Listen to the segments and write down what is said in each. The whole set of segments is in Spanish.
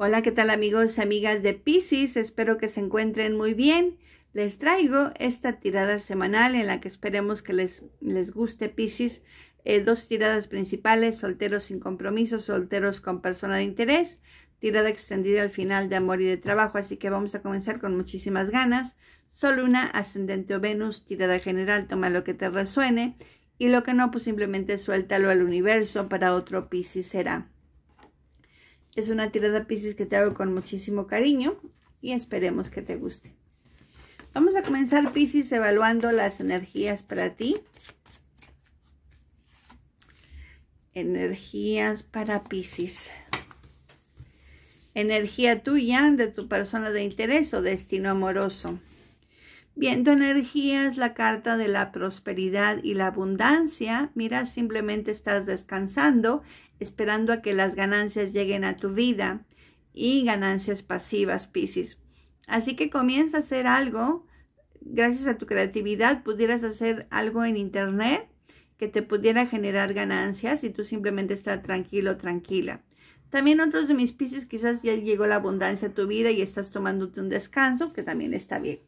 Hola, ¿qué tal amigos y amigas de Pisces? Espero que se encuentren muy bien. Les traigo esta tirada semanal en la que esperemos que les, les guste Pisces. Eh, dos tiradas principales, solteros sin compromiso, solteros con persona de interés, tirada extendida al final de amor y de trabajo, así que vamos a comenzar con muchísimas ganas. solo una Ascendente o Venus, tirada general, toma lo que te resuene y lo que no, pues simplemente suéltalo al universo, para otro Pisces será. Es una tirada Pisces que te hago con muchísimo cariño y esperemos que te guste. Vamos a comenzar Pisces evaluando las energías para ti. Energías para Pisces. Energía tuya de tu persona de interés o destino amoroso. Viendo energías, la carta de la prosperidad y la abundancia, mira, simplemente estás descansando esperando a que las ganancias lleguen a tu vida y ganancias pasivas, Pisces. Así que comienza a hacer algo, gracias a tu creatividad, pudieras hacer algo en Internet que te pudiera generar ganancias y tú simplemente estar tranquilo, tranquila. También otros de mis Pisces quizás ya llegó la abundancia a tu vida y estás tomándote un descanso, que también está bien.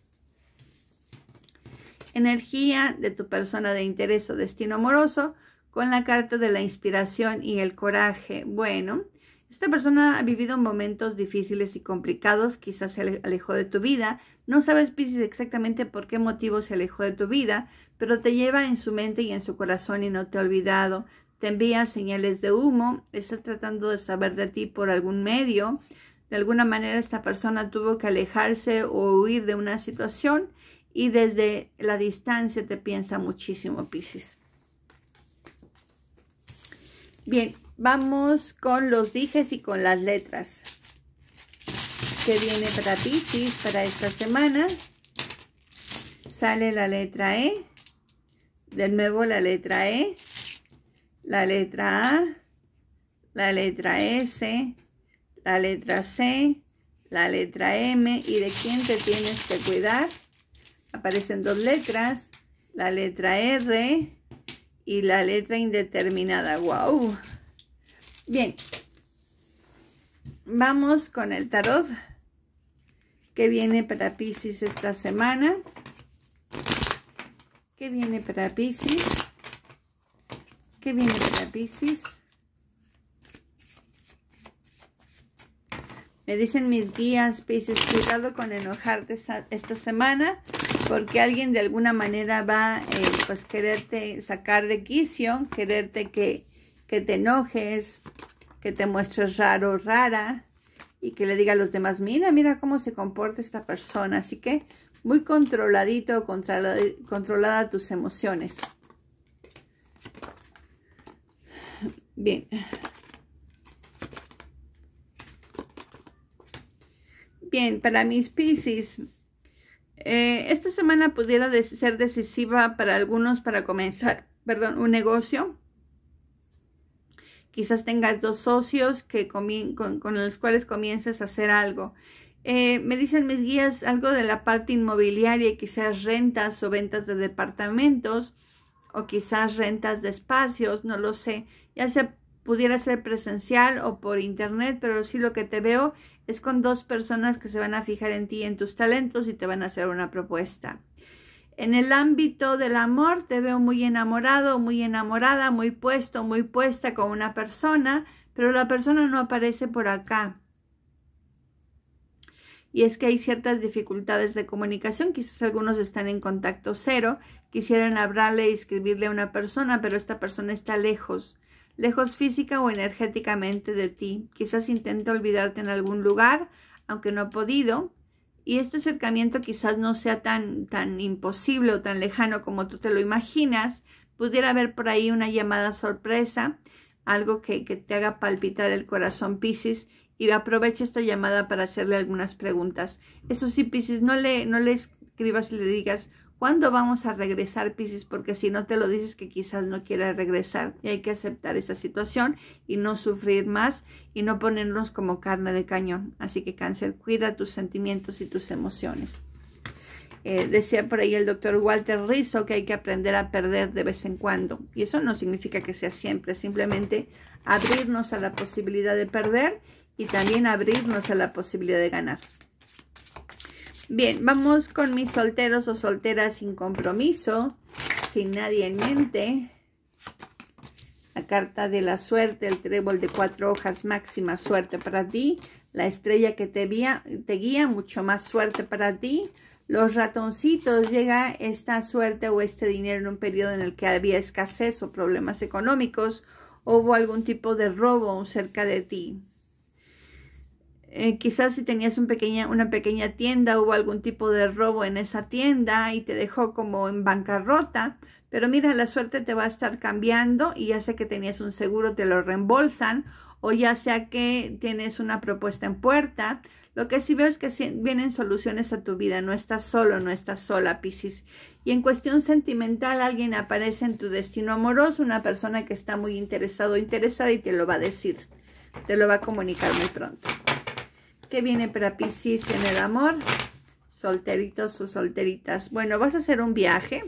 Energía de tu persona de interés o destino amoroso con la carta de la inspiración y el coraje. Bueno, esta persona ha vivido momentos difíciles y complicados, quizás se alejó de tu vida. No sabes, Pisces, exactamente por qué motivo se alejó de tu vida, pero te lleva en su mente y en su corazón y no te ha olvidado. Te envía señales de humo, está tratando de saber de ti por algún medio. De alguna manera esta persona tuvo que alejarse o huir de una situación y desde la distancia te piensa muchísimo, Pisces. Bien, vamos con los dijes y con las letras. ¿Qué viene para Pisces para esta semana. Sale la letra E. De nuevo la letra E. La letra A. La letra S. La letra C. La letra M. ¿Y de quién te tienes que cuidar? Aparecen dos letras. La letra R y la letra indeterminada. ¡Wow! Bien. Vamos con el tarot que viene para Pisces esta semana. Que viene para Pisces? Que viene para Pisces? Me dicen mis guías, Pisces, cuidado con enojarte esta, semana porque alguien de alguna manera va a eh, pues quererte sacar de quicio, quererte que, te enojes, que te muestres raro, rara y que le diga a los demás, mira, mira cómo se comporta esta persona. Así que muy controladito, controlada tus emociones. Bien. Para mis Pisces, eh, esta semana pudiera ser decisiva para algunos para comenzar, perdón, un negocio. Quizás tengas dos socios que con, con, los cuales comiences a hacer algo. Eh, me dicen mis guías algo de la parte inmobiliaria, quizás rentas o ventas de departamentos o quizás rentas de espacios, no lo sé. Ya se pudiera ser presencial o por internet, pero sí lo que te veo es con dos personas que se van a fijar en ti, en tus talentos y te van a hacer una propuesta. En el ámbito del amor te veo muy enamorado, muy enamorada, muy puesto, muy puesta con una persona, pero la persona no aparece por acá. Y es que hay ciertas dificultades de comunicación, quizás algunos están en contacto cero, quisieran hablarle y escribirle a una persona, pero esta persona está lejos lejos física o energéticamente de ti. Quizás intente olvidarte en algún lugar, aunque no ha podido. Y este acercamiento quizás no sea tan, tan imposible o tan lejano como tú te lo imaginas. Pudiera haber por ahí una llamada sorpresa, algo que, te haga palpitar el corazón, Pisces y aprovecha esta llamada para hacerle algunas preguntas. Eso sí, Pisces, no le, no le escribas y le digas, ¿Cuándo vamos a regresar, Pisces? Porque si no te lo dices que quizás no quieras regresar y hay que aceptar esa situación y no sufrir más y no ponernos como carne de cañón. Así que cáncer, cuida tus sentimientos y tus emociones. Eh, decía por ahí el doctor Walter Rizzo que hay que aprender a perder de vez en cuando. Y eso no significa que sea siempre, simplemente abrirnos a la posibilidad de perder y también abrirnos a la posibilidad de ganar. Bien, vamos con mis solteros o solteras sin compromiso, sin nadie en mente. La carta de la suerte, el trébol de cuatro hojas, máxima suerte para ti. La estrella que te guía, te guía mucho más suerte para ti. Los ratoncitos, llega esta suerte o este dinero en un periodo en el que había escasez o problemas económicos o hubo algún tipo de robo cerca de ti. Eh, quizás si tenías una pequeña tienda hubo algún tipo de robo en esa tienda y te dejó como en bancarrota, pero mira, la suerte te va a estar cambiando y ya sé que tenías un seguro, te lo reembolsan o ya sea que tienes una propuesta en puerta. Lo que sí veo es que vienen soluciones a tu vida, no estás solo, no estás sola, Piscis. Y en cuestión sentimental, alguien aparece en tu destino amoroso, una persona que está muy interesado o interesada y te lo va a decir, te lo va a comunicar muy pronto. ¿Qué viene para Piscis en el amor? Solteritos o solteritas. Bueno, vas a hacer un viaje.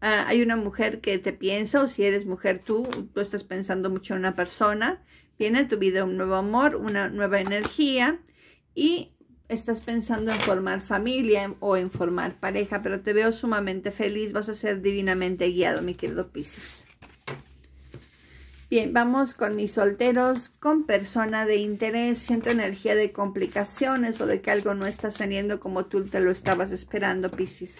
Ah, hay una mujer que te piensa, o si eres mujer tú, tú estás pensando mucho en una persona. Viene en tu vida un nuevo amor, una nueva energía y estás pensando en formar familia o en formar pareja, pero te veo sumamente feliz, vas a ser divinamente guiado, mi querido Pisces. Bien, vamos con mis solteros, con persona de interés. Siento energía de complicaciones o de que algo no está saliendo como tú te lo estabas esperando, Pisces.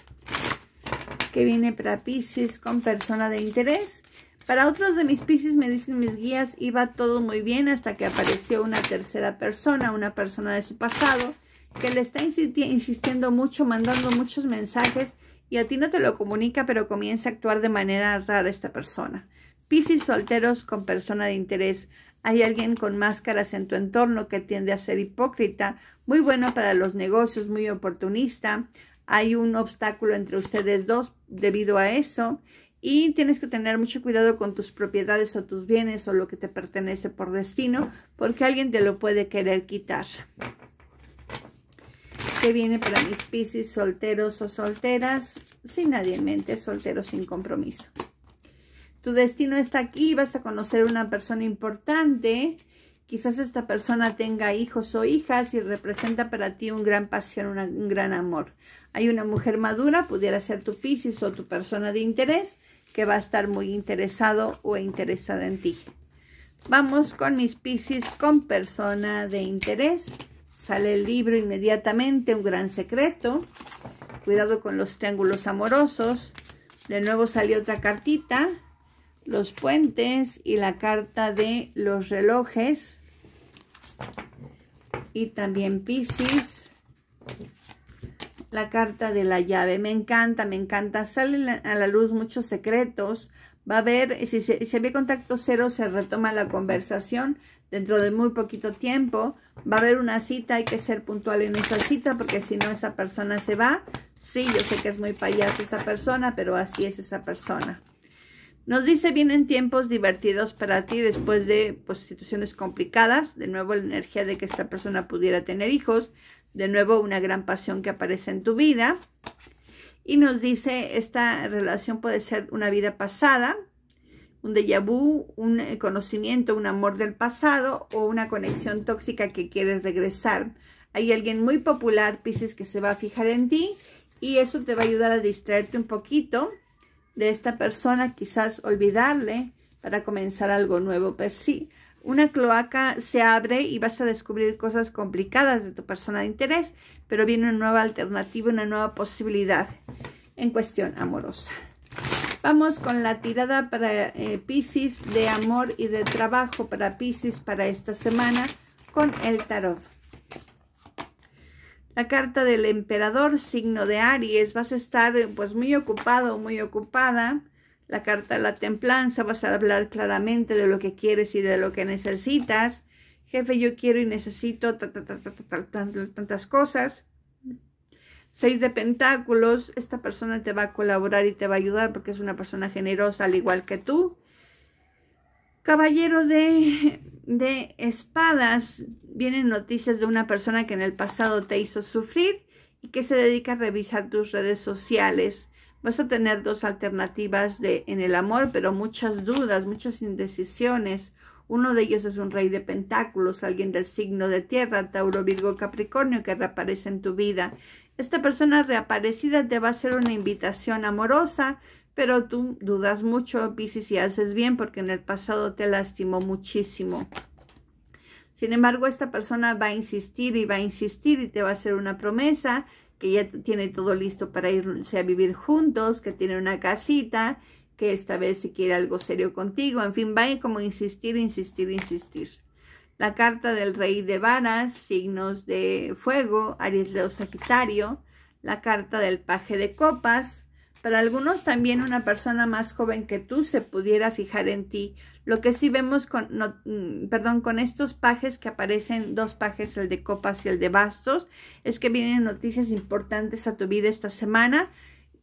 ¿Qué viene para Pisces con persona de interés. Para otros de mis Pisces, me dicen mis guías, iba todo muy bien hasta que apareció una tercera persona, una persona de su pasado, que le está insistiendo mucho, mandando muchos mensajes y a ti no te lo comunica, pero comienza a actuar de manera rara esta persona. Piscis solteros con persona de interés. Hay alguien con máscaras en tu entorno que tiende a ser hipócrita, muy bueno para los negocios, muy oportunista. Hay un obstáculo entre ustedes dos debido a eso y tienes que tener mucho cuidado con tus propiedades o tus bienes o lo que te pertenece por destino porque alguien te lo puede querer quitar. ¿Qué viene para mis piscis solteros o solteras? Sin nadie en mente, solteros sin compromiso. Tu destino está aquí, vas a conocer una persona importante. Quizás esta persona tenga hijos o hijas y representa para ti un gran pasión, un gran amor. Hay una mujer madura, pudiera ser tu Pisces o tu persona de interés, que va a estar muy interesado o interesada en ti. Vamos con mis Pisces con persona de interés. Sale el libro inmediatamente, un gran secreto. Cuidado con los triángulos amorosos. De nuevo salió otra cartita los puentes y la carta de los relojes y también Pisces la carta de la llave me encanta me encanta salen a la luz muchos secretos va a haber si se, ve contacto cero se retoma la conversación dentro de muy poquito tiempo va a haber una cita hay que ser puntual en esa cita porque si no esa persona se va sí yo sé que es muy payaso esa persona pero así es esa persona nos dice, vienen tiempos divertidos para ti después de pues, situaciones complicadas, de nuevo la energía de que esta persona pudiera tener hijos, de nuevo una gran pasión que aparece en tu vida. Y nos dice, esta relación puede ser una vida pasada, un déjà vu, un conocimiento, un amor del pasado o una conexión tóxica que quieres regresar. Hay alguien muy popular, Pisces, que se va a fijar en ti y eso te va a ayudar a distraerte un poquito de esta persona, quizás olvidarle para comenzar algo nuevo. pero pues sí, una cloaca se abre y vas a descubrir cosas complicadas de tu persona de interés, pero viene una nueva alternativa, una nueva posibilidad en cuestión amorosa. Vamos con la tirada para eh, Pisces de amor y de trabajo para Pisces para esta semana con el tarot. La carta del emperador, signo de Aries, vas a estar eh, pues muy ocupado, muy ocupada. La carta de la templanza, vas a hablar claramente de lo que quieres y de lo que necesitas. Jefe, yo quiero y necesito tantas cosas. Seis de pentáculos, esta persona te va a colaborar y te va a ayudar porque es una persona generosa al igual que tú. Caballero de de espadas vienen noticias de una persona que en el pasado te hizo sufrir y que se dedica a revisar tus redes sociales. Vas a tener dos alternativas de, en el amor, pero muchas dudas, muchas indecisiones. Uno de ellos es un rey de pentáculos, alguien del signo de tierra, Tauro, Virgo, Capricornio, que reaparece en tu vida. Esta persona reaparecida te va a hacer una invitación amorosa, pero tú dudas mucho, Pisces, si haces bien porque en el pasado te lastimó muchísimo. Sin embargo, esta persona va a insistir y va a insistir y te va a hacer una promesa que ya tiene todo listo para irse a vivir juntos, que tiene una casita, que esta vez si quiere algo serio contigo. En fin, va a como insistir, insistir, insistir. La carta del rey de varas, signos de fuego, Aries Leo Sagitario. La carta del paje de copas, para algunos también una persona más joven que tú se pudiera fijar en ti. Lo que sí vemos con, mm, perdón, con estos pajes que aparecen, dos pajes, el de copas y el de bastos, es que vienen noticias importantes a tu vida esta semana.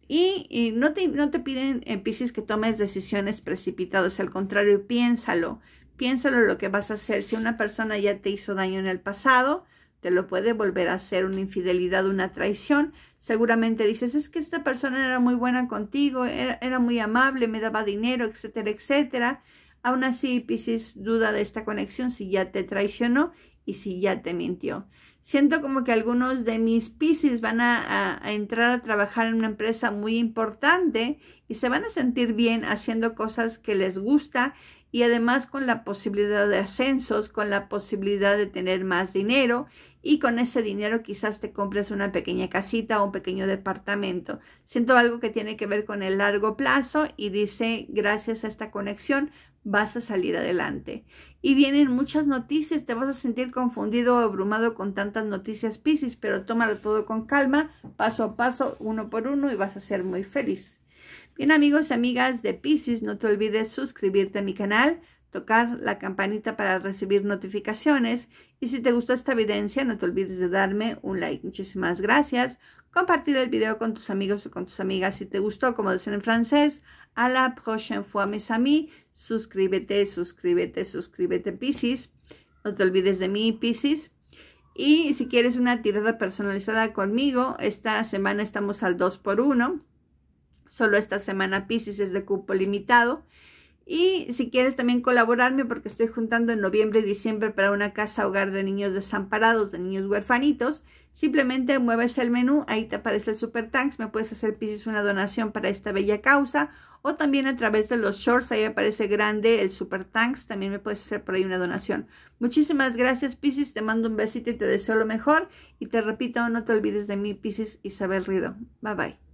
Y, no, te, no, te, piden, en eh, Pisces, que tomes decisiones precipitadas. Al contrario, piénsalo. Piénsalo lo que vas a hacer. Si una persona ya te hizo daño en el pasado, te lo puede volver a hacer una infidelidad, una traición. Seguramente dices, es que esta persona era muy buena contigo, era, muy amable, me daba dinero, etcétera, etcétera. Aún así, Pisces duda de esta conexión si ya te traicionó y si ya te mintió. Siento como que algunos de mis Pisces van a, entrar a trabajar en una empresa muy importante y se van a sentir bien haciendo cosas que les gusta y además con la posibilidad de ascensos, con la posibilidad de tener más dinero y con ese dinero quizás te compres una pequeña casita o un pequeño departamento. Siento algo que tiene que ver con el largo plazo y dice, gracias a esta conexión vas a salir adelante. Y vienen muchas noticias, te vas a sentir confundido o abrumado con tantas noticias Pisces, pero tómalo todo con calma, paso a paso, uno por uno y vas a ser muy feliz. Bien amigos, y amigas de Pisces, no te olvides suscribirte a mi canal, tocar la campanita para recibir notificaciones y si te gustó esta evidencia no te olvides de darme un like. Muchísimas gracias. Compartir el video con tus amigos o con tus amigas si te gustó, como dicen en francés. A la prochaine fois mes amis. Suscríbete, suscríbete, suscríbete Pisces. No te olvides de mí Pisces. Y si quieres una tirada personalizada conmigo, esta semana estamos al 2 por 1 Solo esta semana Pisces es de cupo limitado. Y si quieres también colaborarme, porque estoy juntando en noviembre y diciembre para una casa hogar de niños desamparados, de niños huerfanitos, simplemente mueves el menú, ahí te aparece el Super Tanks, me puedes hacer Pisces una donación para esta bella causa, o también a través de los shorts, ahí aparece grande el Super Tanks, también me puedes hacer por ahí una donación. Muchísimas gracias Pisces, te mando un besito y te deseo lo mejor, y te repito, no te olvides de mí Pisces Isabel Rido. Bye bye.